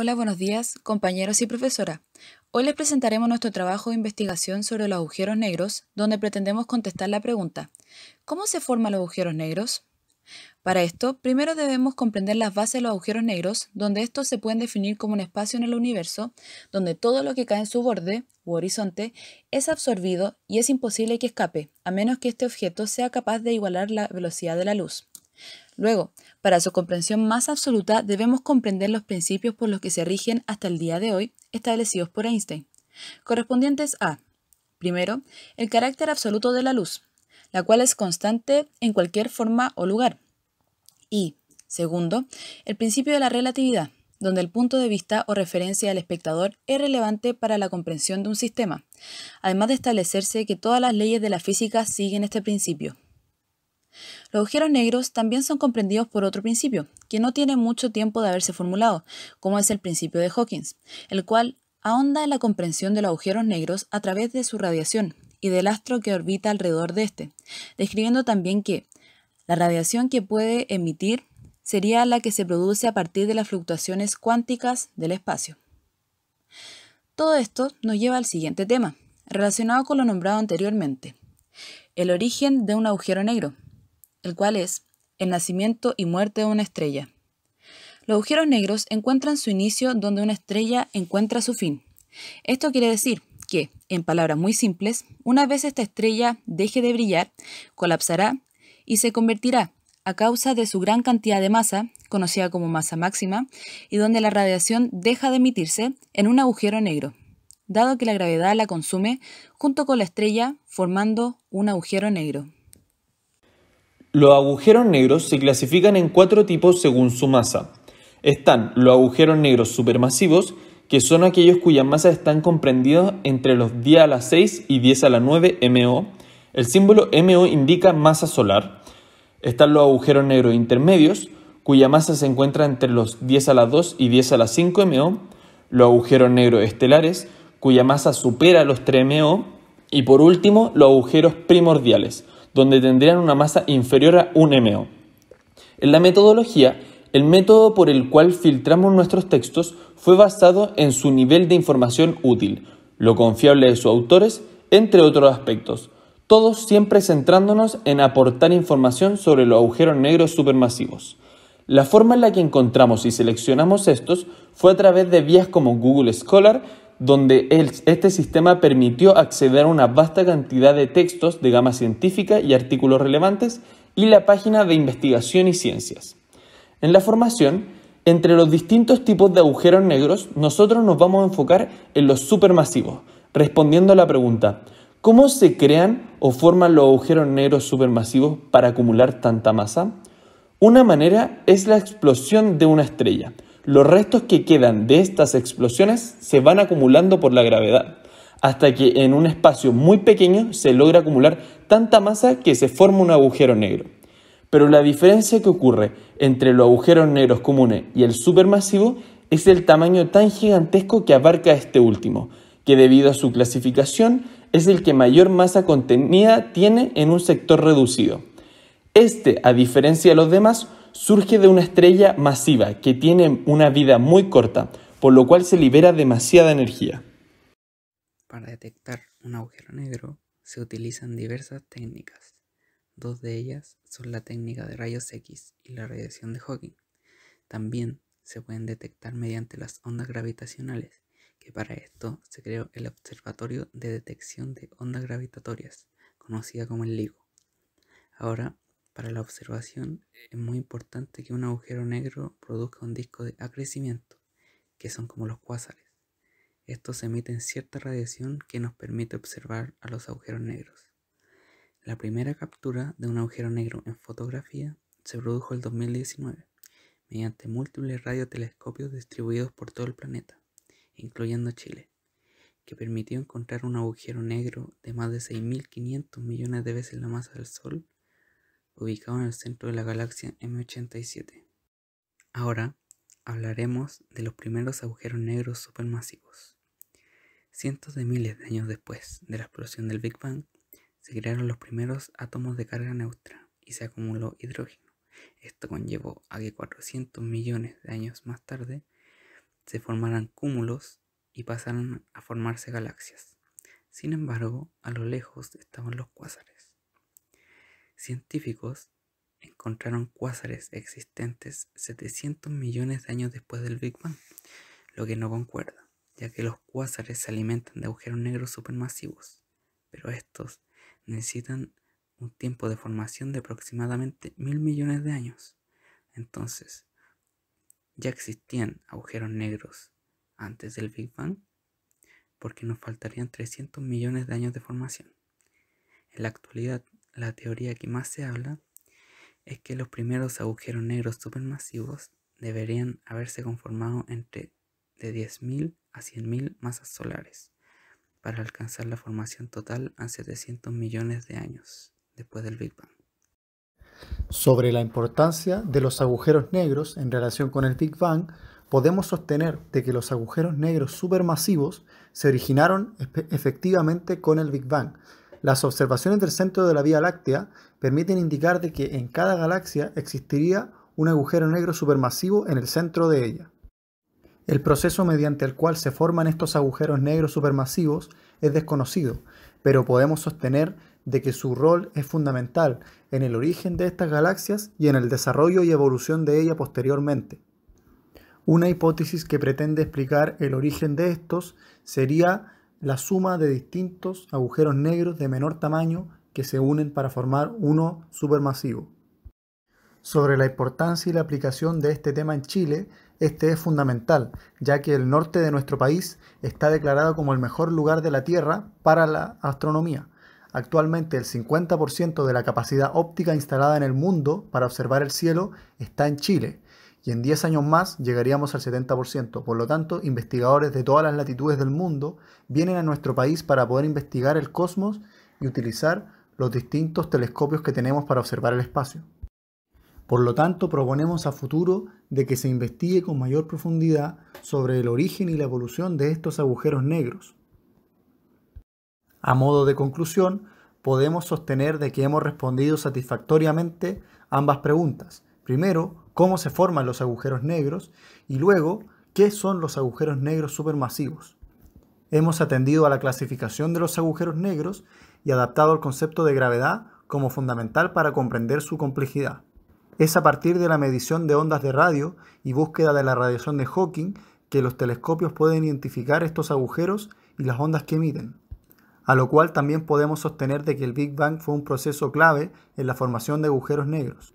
Hola, buenos días, compañeros y profesora. Hoy les presentaremos nuestro trabajo de investigación sobre los agujeros negros, donde pretendemos contestar la pregunta, ¿cómo se forman los agujeros negros? Para esto, primero debemos comprender las bases de los agujeros negros, donde estos se pueden definir como un espacio en el universo, donde todo lo que cae en su borde u horizonte es absorbido y es imposible que escape, a menos que este objeto sea capaz de igualar la velocidad de la luz. Luego, para su comprensión más absoluta debemos comprender los principios por los que se rigen hasta el día de hoy establecidos por Einstein, correspondientes a, primero, el carácter absoluto de la luz, la cual es constante en cualquier forma o lugar, y, segundo, el principio de la relatividad, donde el punto de vista o referencia del espectador es relevante para la comprensión de un sistema, además de establecerse que todas las leyes de la física siguen este principio. Los agujeros negros también son comprendidos por otro principio, que no tiene mucho tiempo de haberse formulado, como es el principio de Hawkins, el cual ahonda en la comprensión de los agujeros negros a través de su radiación y del astro que orbita alrededor de éste, describiendo también que la radiación que puede emitir sería la que se produce a partir de las fluctuaciones cuánticas del espacio. Todo esto nos lleva al siguiente tema, relacionado con lo nombrado anteriormente, el origen de un agujero negro, el cual es el nacimiento y muerte de una estrella. Los agujeros negros encuentran su inicio donde una estrella encuentra su fin. Esto quiere decir que, en palabras muy simples, una vez esta estrella deje de brillar, colapsará y se convertirá, a causa de su gran cantidad de masa, conocida como masa máxima, y donde la radiación deja de emitirse, en un agujero negro, dado que la gravedad la consume junto con la estrella formando un agujero negro. Los agujeros negros se clasifican en cuatro tipos según su masa. Están los agujeros negros supermasivos, que son aquellos cuya masa están comprendidas entre los 10 a la 6 y 10 a la 9 MO. El símbolo MO indica masa solar. Están los agujeros negros intermedios, cuya masa se encuentra entre los 10 a la 2 y 10 a la 5 MO. Los agujeros negros estelares, cuya masa supera los 3 MO. Y por último, los agujeros primordiales, donde tendrían una masa inferior a un MO. En la metodología, el método por el cual filtramos nuestros textos fue basado en su nivel de información útil, lo confiable de sus autores, entre otros aspectos, todos siempre centrándonos en aportar información sobre los agujeros negros supermasivos. La forma en la que encontramos y seleccionamos estos fue a través de vías como Google Scholar, donde este sistema permitió acceder a una vasta cantidad de textos de gama científica y artículos relevantes y la página de investigación y ciencias. En la formación, entre los distintos tipos de agujeros negros, nosotros nos vamos a enfocar en los supermasivos, respondiendo a la pregunta, ¿cómo se crean o forman los agujeros negros supermasivos para acumular tanta masa? Una manera es la explosión de una estrella, los restos que quedan de estas explosiones se van acumulando por la gravedad, hasta que en un espacio muy pequeño se logra acumular tanta masa que se forma un agujero negro. Pero la diferencia que ocurre entre los agujeros negros comunes y el supermasivo es el tamaño tan gigantesco que abarca este último, que debido a su clasificación es el que mayor masa contenida tiene en un sector reducido. Este, a diferencia de los demás, surge de una estrella masiva que tiene una vida muy corta, por lo cual se libera demasiada energía. Para detectar un agujero negro se utilizan diversas técnicas. Dos de ellas son la técnica de rayos X y la radiación de Hawking. También se pueden detectar mediante las ondas gravitacionales, que para esto se creó el Observatorio de Detección de Ondas Gravitatorias, conocida como el LIGO. Ahora para la observación es eh, muy importante que un agujero negro produzca un disco de acrecimiento, que son como los cuásares. Estos emiten cierta radiación que nos permite observar a los agujeros negros. La primera captura de un agujero negro en fotografía se produjo el 2019 mediante múltiples radiotelescopios distribuidos por todo el planeta, incluyendo Chile, que permitió encontrar un agujero negro de más de 6.500 millones de veces la masa del Sol ubicado en el centro de la galaxia M87. Ahora hablaremos de los primeros agujeros negros supermasivos. Cientos de miles de años después de la explosión del Big Bang, se crearon los primeros átomos de carga neutra y se acumuló hidrógeno. Esto conllevó a que 400 millones de años más tarde se formaran cúmulos y pasaran a formarse galaxias. Sin embargo, a lo lejos estaban los cuásares Científicos encontraron cuásares existentes 700 millones de años después del Big Bang, lo que no concuerda, ya que los cuásares se alimentan de agujeros negros supermasivos, pero estos necesitan un tiempo de formación de aproximadamente mil millones de años. Entonces, ¿ya existían agujeros negros antes del Big Bang? Porque nos faltarían 300 millones de años de formación. En la actualidad, la teoría que más se habla es que los primeros agujeros negros supermasivos deberían haberse conformado entre de 10.000 a 100.000 masas solares para alcanzar la formación total a 700 millones de años después del Big Bang. Sobre la importancia de los agujeros negros en relación con el Big Bang, podemos sostener de que los agujeros negros supermasivos se originaron efectivamente con el Big Bang, las observaciones del centro de la Vía Láctea permiten indicar de que en cada galaxia existiría un agujero negro supermasivo en el centro de ella. El proceso mediante el cual se forman estos agujeros negros supermasivos es desconocido, pero podemos sostener de que su rol es fundamental en el origen de estas galaxias y en el desarrollo y evolución de ella posteriormente. Una hipótesis que pretende explicar el origen de estos sería la suma de distintos agujeros negros de menor tamaño que se unen para formar uno supermasivo. Sobre la importancia y la aplicación de este tema en Chile, este es fundamental, ya que el norte de nuestro país está declarado como el mejor lugar de la Tierra para la astronomía. Actualmente el 50% de la capacidad óptica instalada en el mundo para observar el cielo está en Chile, y en 10 años más llegaríamos al 70%. Por lo tanto, investigadores de todas las latitudes del mundo vienen a nuestro país para poder investigar el cosmos y utilizar los distintos telescopios que tenemos para observar el espacio. Por lo tanto, proponemos a futuro de que se investigue con mayor profundidad sobre el origen y la evolución de estos agujeros negros. A modo de conclusión, podemos sostener de que hemos respondido satisfactoriamente ambas preguntas, Primero, cómo se forman los agujeros negros y luego, qué son los agujeros negros supermasivos. Hemos atendido a la clasificación de los agujeros negros y adaptado el concepto de gravedad como fundamental para comprender su complejidad. Es a partir de la medición de ondas de radio y búsqueda de la radiación de Hawking que los telescopios pueden identificar estos agujeros y las ondas que emiten, a lo cual también podemos sostener de que el Big Bang fue un proceso clave en la formación de agujeros negros.